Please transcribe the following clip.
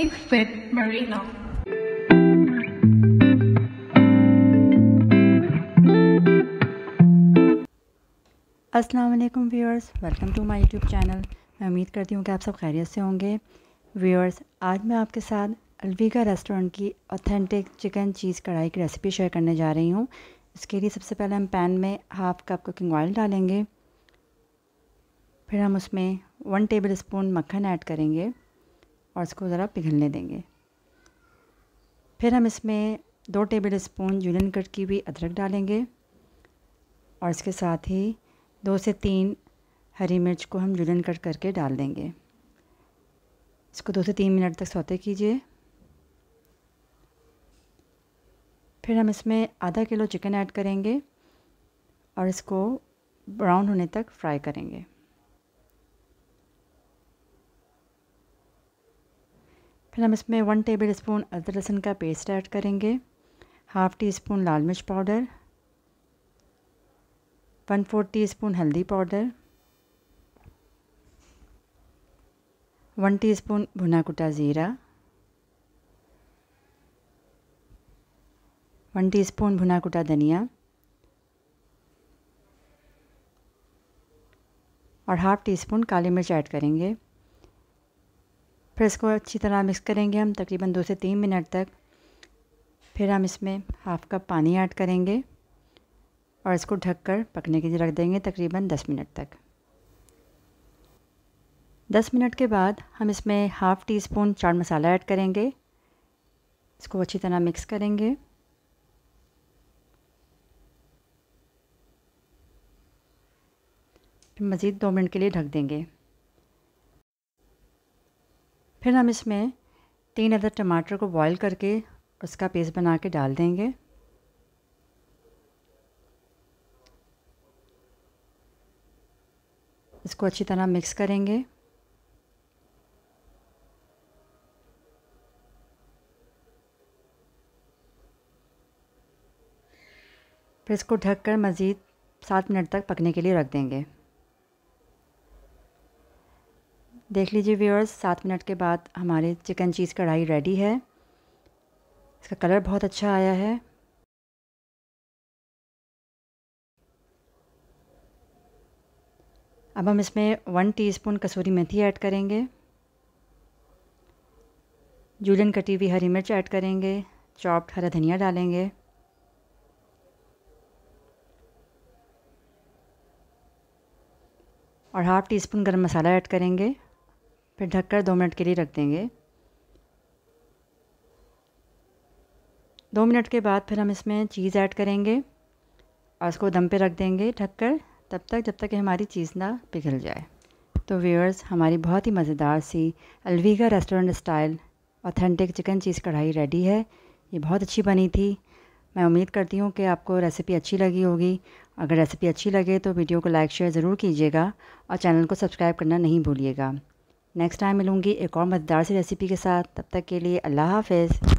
I'm Faith Marino. Viewers welcome to my YouTube channel मैं उम्मीद करती हूँ कि आप सब खैरियत से होंगे व्यूअर्स आज मैं आपके साथ अलविका रेस्टोरेंट की ऑथेंटिक चिकन चीज़ कढ़ाई की रेसिपी शेयर करने जा रही हूँ इसके लिए सबसे पहले हम पैन में हाफ़ कप कुकिंग ऑयल डालेंगे फिर हम उसमें वन टेबल स्पून मक्खन ऐड करेंगे और इसको ज़रा पिघलने देंगे फिर हम इसमें दो टेबल स्पून जूलन कट की हुई अदरक डालेंगे और इसके साथ ही दो से तीन हरी मिर्च को हम जूलन कट करके डाल देंगे इसको दो से तीन मिनट तक सौते कीजिए फिर हम इसमें आधा किलो चिकन ऐड करेंगे और इसको ब्राउन होने तक फ्राई करेंगे फिर हम इसमें वन टेबल स्पून अदरक लहसुन का पेस्ट ऐड करेंगे हाफ़ टी स्पून लाल मिर्च powder one four teaspoon हल्दी पाउडर वन टी स्पून भुना कुटा ज़ीरा वन टी स्पून भुना कुटा धनिया और हाफ़ टी स्पून काली मिर्च ऐड करेंगे फिर इसको अच्छी तरह मिक्स करेंगे हम तकरीबन दो से तीन मिनट तक फिर हम इसमें हाफ़ कप पानी ऐड करेंगे और इसको ढककर पकने के लिए रख देंगे तकरीबन दस मिनट तक दस मिनट के बाद हम इसमें half teaspoon chaat masala add करेंगे इसको अच्छी तरह मिक्स करेंगे फिर मज़ीद दो मिनट के लिए ढक देंगे फिर हम इसमें तीन अदर टमाटर को बॉईल करके उसका पेस्ट बना के डाल देंगे इसको अच्छी तरह मिक्स करेंगे फिर इसको ढककर मज़ीद सात मिनट तक पकने के लिए रख देंगे देख लीजिए व्यूअर्स सात मिनट के बाद हमारे चिकन चीज़ कढ़ाई रेडी है इसका कलर बहुत अच्छा आया है अब हम इसमें वन टीस्पून कसूरी मेथी ऐड करेंगे जूलन कटी हुई हरी मिर्च ऐड करेंगे चॉप्ड हरा धनिया डालेंगे और हाफ़ टी स्पून गर्म मसाला ऐड करेंगे फिर ढककर दो मिनट के लिए रख देंगे दो मिनट के बाद फिर हम इसमें चीज़ ऐड करेंगे और इसको दम पे रख देंगे ढककर तब तक जब तक हमारी चीज़ ना पिघल जाए तो व्यूअर्स हमारी बहुत ही मज़ेदार सी Alvika restaurant style authentic chicken cheese kadhai ready है ये बहुत अच्छी बनी थी मैं उम्मीद करती हूँ कि आपको रेसिपी अच्छी लगी होगी अगर रेसिपी अच्छी लगे तो वीडियो को लाइक शेयर ज़रूर कीजिएगा और चैनल को सब्सक्राइब करना नहीं भूलिएगा नेक्स्ट टाइम मिलूँगी एक और मज़ेदार सी रेसिपी के साथ तब तक के लिए अल्लाह हाफिज़